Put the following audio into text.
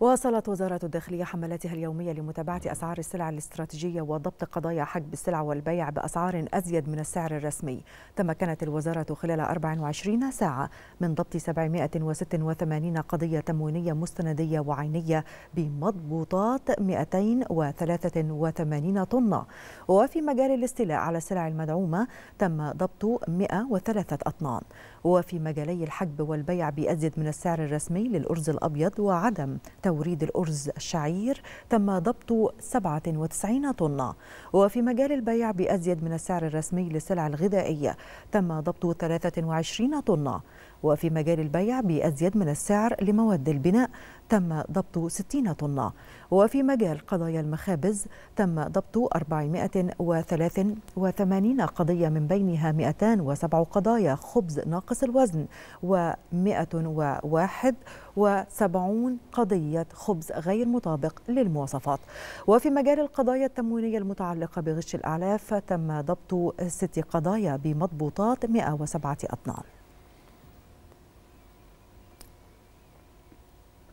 واصلت وزارة الداخلية حملاتها اليومية لمتابعة أسعار السلع الاستراتيجية وضبط قضايا حجب السلع والبيع بأسعار أزيد من السعر الرسمي تمكنت الوزارة خلال 24 ساعة من ضبط 786 قضية تموينية مستندية وعينية بمضبوطات 283 طنة وفي مجال الاستيلاء على السلع المدعومة تم ضبط 103 أطنان وفي مجالي الحجب والبيع بأزيد من السعر الرسمي للأرز الأبيض وعدم توريد الأرز الشعير تم ضبط 97 طن وفي مجال البيع بأزيد من السعر الرسمي للسلع الغذائية تم ضبط 23 طن وفي مجال البيع بأزيد من السعر لمواد البناء تم ضبط 60 طن وفي مجال قضايا المخابز تم ضبط 483 قضية من بينها 207 قضايا خبز ناقص الوزن و 171 قضية خبز غير مطابق للمواصفات وفي مجال القضايا التموينية المتعلقة بغش الأعلاف تم ضبط ست قضايا بمضبوطات 107 أطنان